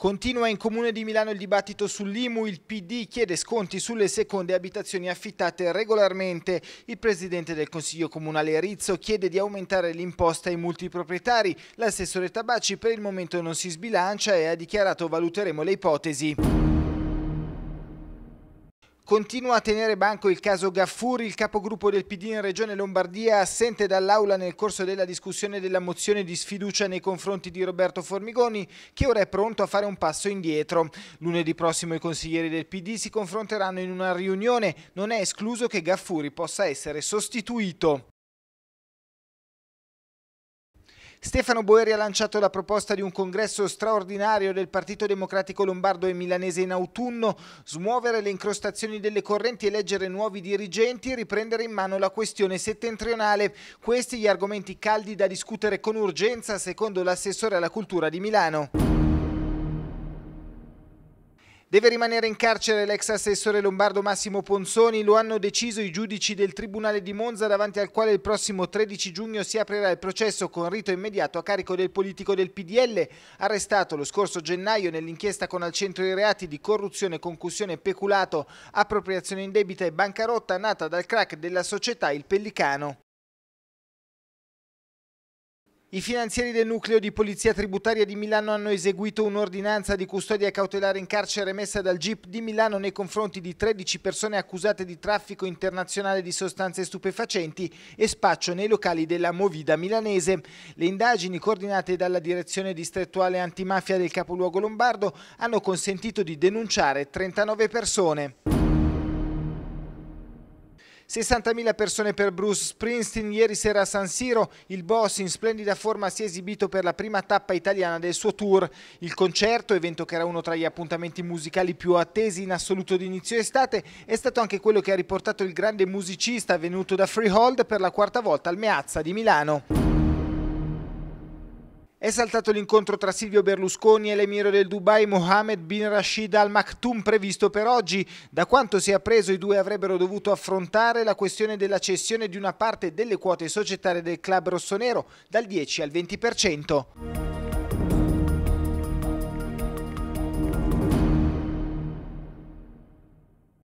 Continua in Comune di Milano il dibattito sull'IMU, il PD chiede sconti sulle seconde abitazioni affittate regolarmente. Il Presidente del Consiglio Comunale Rizzo chiede di aumentare l'imposta ai multiproprietari. L'assessore Tabacci per il momento non si sbilancia e ha dichiarato valuteremo le ipotesi. Continua a tenere banco il caso Gaffuri, il capogruppo del PD in Regione Lombardia, assente dall'Aula nel corso della discussione della mozione di sfiducia nei confronti di Roberto Formigoni, che ora è pronto a fare un passo indietro. Lunedì prossimo i consiglieri del PD si confronteranno in una riunione, non è escluso che Gaffuri possa essere sostituito. Stefano Boeri ha lanciato la proposta di un congresso straordinario del Partito Democratico Lombardo e Milanese in autunno, smuovere le incrostazioni delle correnti, eleggere nuovi dirigenti, e riprendere in mano la questione settentrionale. Questi gli argomenti caldi da discutere con urgenza, secondo l'assessore alla cultura di Milano. Deve rimanere in carcere l'ex assessore lombardo Massimo Ponzoni, lo hanno deciso i giudici del Tribunale di Monza davanti al quale il prossimo 13 giugno si aprirà il processo con rito immediato a carico del politico del PDL, arrestato lo scorso gennaio nell'inchiesta con al centro i reati di corruzione, concussione, peculato, appropriazione indebita e bancarotta nata dal crack della società Il Pellicano. I finanzieri del nucleo di polizia tributaria di Milano hanno eseguito un'ordinanza di custodia cautelare in carcere emessa dal GIP di Milano nei confronti di 13 persone accusate di traffico internazionale di sostanze stupefacenti e spaccio nei locali della Movida milanese. Le indagini, coordinate dalla direzione distrettuale antimafia del capoluogo lombardo, hanno consentito di denunciare 39 persone. 60.000 persone per Bruce Springsteen. Ieri sera a San Siro il boss in splendida forma si è esibito per la prima tappa italiana del suo tour. Il concerto, evento che era uno tra gli appuntamenti musicali più attesi in assoluto d'inizio estate, è stato anche quello che ha riportato il grande musicista venuto da Freehold per la quarta volta al Meazza di Milano. È saltato l'incontro tra Silvio Berlusconi e l'emiro del Dubai Mohammed bin Rashid Al Maktoum previsto per oggi. Da quanto si è appreso i due avrebbero dovuto affrontare la questione della cessione di una parte delle quote societarie del club rossonero dal 10 al 20%.